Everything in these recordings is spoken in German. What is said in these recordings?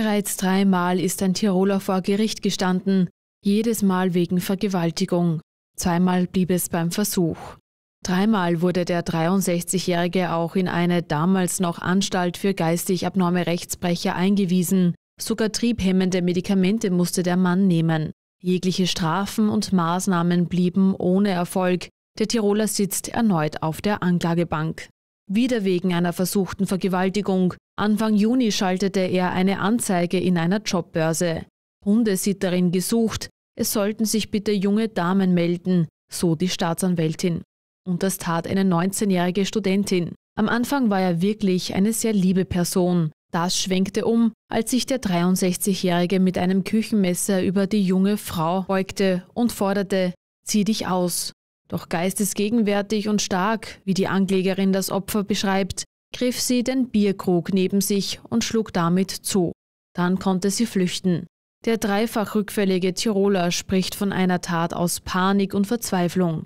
Bereits dreimal ist ein Tiroler vor Gericht gestanden, jedes Mal wegen Vergewaltigung. Zweimal blieb es beim Versuch. Dreimal wurde der 63-Jährige auch in eine damals noch Anstalt für geistig abnorme Rechtsbrecher eingewiesen. Sogar triebhemmende Medikamente musste der Mann nehmen. Jegliche Strafen und Maßnahmen blieben ohne Erfolg. Der Tiroler sitzt erneut auf der Anklagebank. Wieder wegen einer versuchten Vergewaltigung, Anfang Juni schaltete er eine Anzeige in einer Jobbörse. Hundesitterin gesucht, es sollten sich bitte junge Damen melden, so die Staatsanwältin. Und das tat eine 19-jährige Studentin. Am Anfang war er wirklich eine sehr liebe Person. Das schwenkte um, als sich der 63-Jährige mit einem Küchenmesser über die junge Frau beugte und forderte, zieh dich aus. Doch geistesgegenwärtig und stark, wie die Anklägerin das Opfer beschreibt, griff sie den Bierkrug neben sich und schlug damit zu. Dann konnte sie flüchten. Der dreifach rückfällige Tiroler spricht von einer Tat aus Panik und Verzweiflung.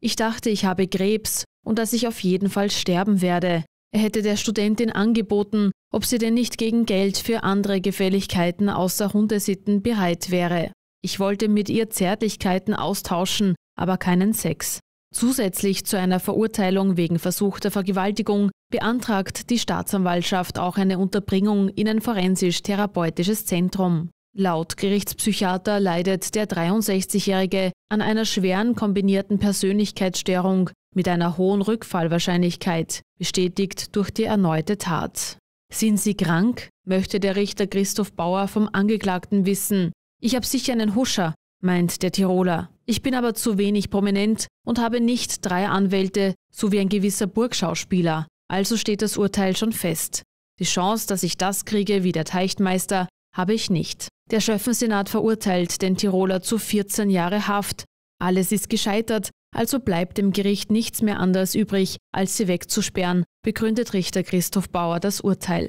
Ich dachte, ich habe Krebs und dass ich auf jeden Fall sterben werde. Er hätte der Studentin angeboten, ob sie denn nicht gegen Geld für andere Gefälligkeiten außer Hundesitten bereit wäre. Ich wollte mit ihr Zärtlichkeiten austauschen, aber keinen Sex. Zusätzlich zu einer Verurteilung wegen versuchter Vergewaltigung beantragt die Staatsanwaltschaft auch eine Unterbringung in ein forensisch-therapeutisches Zentrum. Laut Gerichtspsychiater leidet der 63-Jährige an einer schweren kombinierten Persönlichkeitsstörung mit einer hohen Rückfallwahrscheinlichkeit, bestätigt durch die erneute Tat. Sind Sie krank? möchte der Richter Christoph Bauer vom Angeklagten wissen. Ich habe sicher einen Huscher, meint der Tiroler. Ich bin aber zu wenig prominent und habe nicht drei Anwälte sowie ein gewisser Burgschauspieler. Also steht das Urteil schon fest. Die Chance, dass ich das kriege wie der Teichtmeister, habe ich nicht. Der Schöffensenat verurteilt den Tiroler zu 14 Jahre Haft. Alles ist gescheitert, also bleibt dem Gericht nichts mehr anderes übrig, als sie wegzusperren, begründet Richter Christoph Bauer das Urteil.